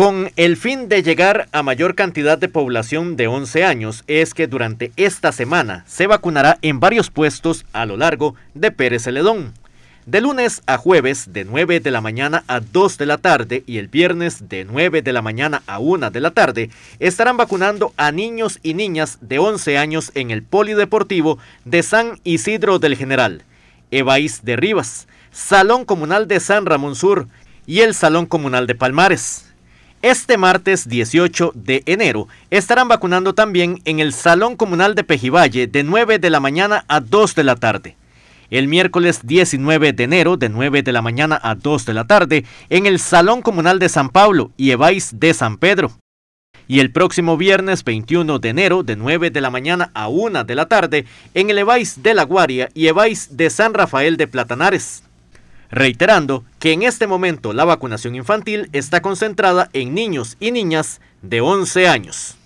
Con el fin de llegar a mayor cantidad de población de 11 años, es que durante esta semana se vacunará en varios puestos a lo largo de Pérez Celedón. De lunes a jueves de 9 de la mañana a 2 de la tarde y el viernes de 9 de la mañana a 1 de la tarde estarán vacunando a niños y niñas de 11 años en el Polideportivo de San Isidro del General, Evaís de Rivas, Salón Comunal de San Ramón Sur y el Salón Comunal de Palmares. Este martes 18 de enero estarán vacunando también en el Salón Comunal de Pejivalle de 9 de la mañana a 2 de la tarde. El miércoles 19 de enero de 9 de la mañana a 2 de la tarde en el Salón Comunal de San Pablo y Evais de San Pedro. Y el próximo viernes 21 de enero de 9 de la mañana a 1 de la tarde en el Evais de La Guaria y Evais de San Rafael de Platanares reiterando que en este momento la vacunación infantil está concentrada en niños y niñas de 11 años.